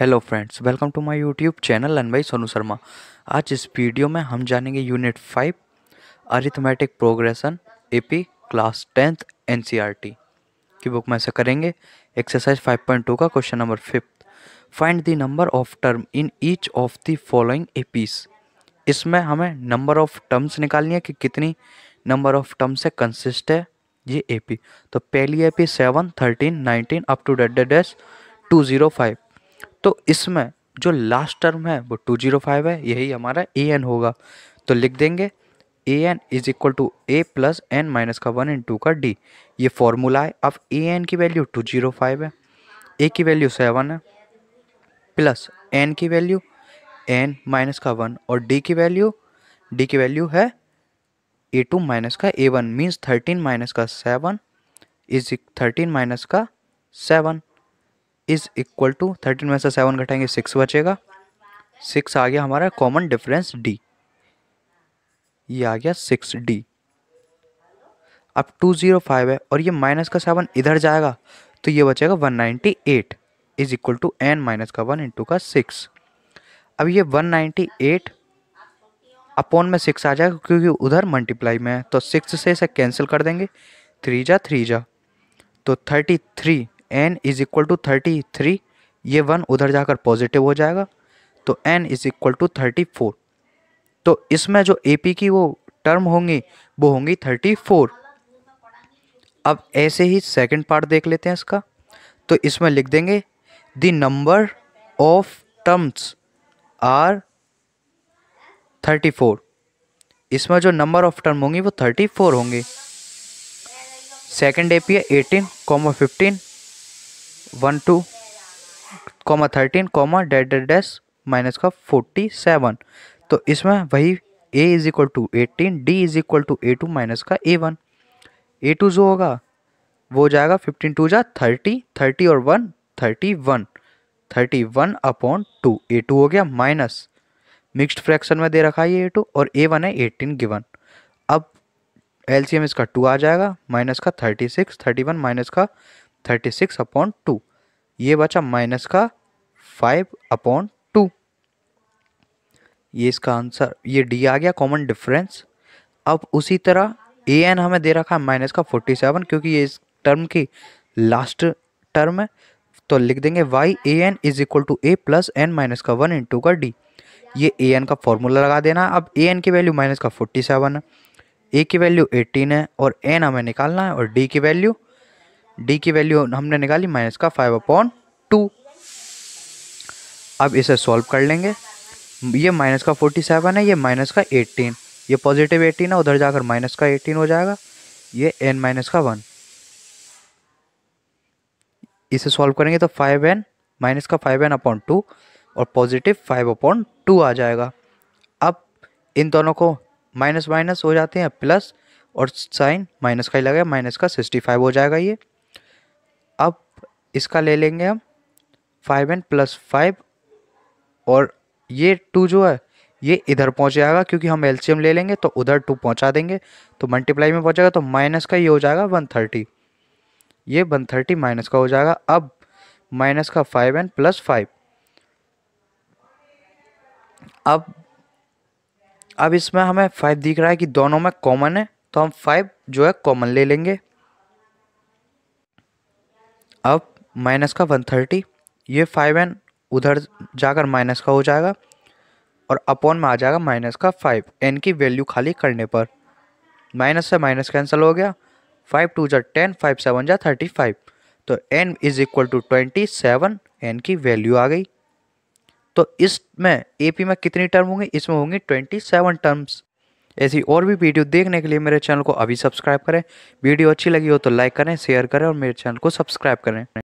hello friends welcome to my YouTube channel एन भाई सोनू शर्मा आज इस वीडियो में हम जानेंगे unit five arithmetic progression AP class tenth NCERT की बुक में ऐसा करेंगे एक्सरसाइज 5.2 का question number fifth find the number of term in each of the following APs इसमें हमें नंबर ऑफ टर्म्स निकालनी है कि कितनी नंबर ऑफ टर्म्स से कंसिस्ट है ये ए तो पहली A P seven thirteen nineteen up to date date two zero five तो इसमें जो लास्ट टर्म है वो टू जीरो फाइव है यही हमारा ए एन होगा तो लिख देंगे a n is equal to a plus n minus का वन इन टू का डी ये फॉर्मूला है अब ए एन की वैल्यू टू जीरो फाइव है ए की वैल्यू सेवन है प्लस एन की वैल्यू एन माइनस का वन और डी की वैल्यू डी की वैल्यू है ए टू माइनस का a one means thirteen minus का सेवन इज थर्टीन माइनस का seven is equal to thirteen में से सेवन घटाएंगे सिक्स बचेगा सिक्स आ गया हमारा कॉमन डिफरेंस डी ये आ गया सिक्स डी अब टू ज़ीरो फाइव है और ये माइनस का सेवन इधर जाएगा तो ये बचेगा one ninety eight is equal to n minus का वन इंटू का सिक्स अब ये वन नाइन्टी एट अपॉन में सिक्स आ जाएगा क्योंकि उधर मल्टीप्लाई में है तो सिक्स से इसे कैंसिल कर देंगे थ्री जा थ्री जा तो thirty three n is equal to thirty three ये वन उधर जाकर पॉजिटिव हो जाएगा तो n is equal to thirty four तो इसमें जो ए पी की वो टर्म होंगी वो होंगी थर्टी फोर अब ऐसे ही सेकंड पार्ट देख लेते हैं इसका तो इसमें लिख देंगे the number of terms are thirty four इसमें जो नंबर ऑफ टर्म होंगी वो थर्टी फोर होंगे सेकेंड ए पी है eighteen comma fifteen one two comma thirteen comma dot dot dash minus का फोर्टी सेवन तो इसमें वही a is equal to eighteen d is equal to a two minus का a one a two जो होगा वो जाएगा फिफ्टीन टू जा थर्टी थर्टी और one thirty one thirty one upon two a two हो गया माइनस मिक्स्ड फ्रैक्शन में दे रखा है ये ए टू और ए वन है एटीन गिवन अब एल सी एम इसका टू आ जाएगा माइनस का thirty six thirty one minus का थर्टी सिक्स अपॉन टू ये बचा माइनस का फाइव अपॉन टू ये इसका आंसर ये डी आ गया कॉमन डिफरेंस अब उसी तरह ए एन हमें दे रखा है माइनस का फोर्टी सेवन क्योंकि ये इस टर्म की लास्ट टर्म है तो लिख देंगे y a n is equal to a plus n minus का वन टू का डी ये ए एन का फॉर्मूला लगा देना अब ए एन की वैल्यू माइनस का फोर्टी सेवन है ए की वैल्यू एटीन है और एन हमें निकालना है और डी की वैल्यू डी की वैल्यू हमने निकाली माइनस का फाइव अपॉन टू अब इसे सॉल्व कर लेंगे ये माइनस का फोर्टी सेवन है ये माइनस का एट्टीन ये पॉजिटिव एटीन है उधर जाकर माइनस का एटीन हो जाएगा ये एन माइनस का वन इसे सॉल्व करेंगे तो फाइव एन माइनस का फाइव एन अपॉन टू और पॉजिटिव फाइव अपॉन टू आ जाएगा अब इन दोनों को माइनस माइनस हो जाते हैं प्लस और साइन माइनस का ही लगेगा माइनस का सिक्सटी फाइव हो जाएगा ये अब इसका ले लेंगे हम फाइव एन प्लस फाइव और ये टू जो है ये इधर पहुंच जाएगा क्योंकि हम एलसीएम ले लेंगे तो उधर टू पहुंचा देंगे तो मल्टीप्लाई में पहुंचेगा तो माइनस का ये हो जाएगा वन थर्टी ये वन थर्टी माइनस का हो जाएगा अब माइनस का फाइव एन प्लस फाइव अब अब इसमें हमें फाइव दिख रहा है कि दोनों में कॉमन है तो हम फाइव जो है कॉमन ले लेंगे अब माइनस का वन थर्टी ये फाइव एन उधर जाकर माइनस का हो जाएगा और अपॉन में आ जाएगा माइनस का फाइव एन की वैल्यू खाली करने पर माइनस से माइनस कैंसिल हो गया फाइव टू जा टेन फाइव सेवन जै थर्टी फाइव तो n is equal to twenty seven n की वैल्यू आ गई तो इसमें ए पी में कितनी टर्म होंगी इसमें होंगी ट्वेंटी सेवन टर्म्स ऐसी और भी वीडियो देखने के लिए मेरे चैनल को अभी सब्सक्राइब करें वीडियो अच्छी लगी हो तो लाइक करें शेयर करें और मेरे चैनल को सब्सक्राइब करें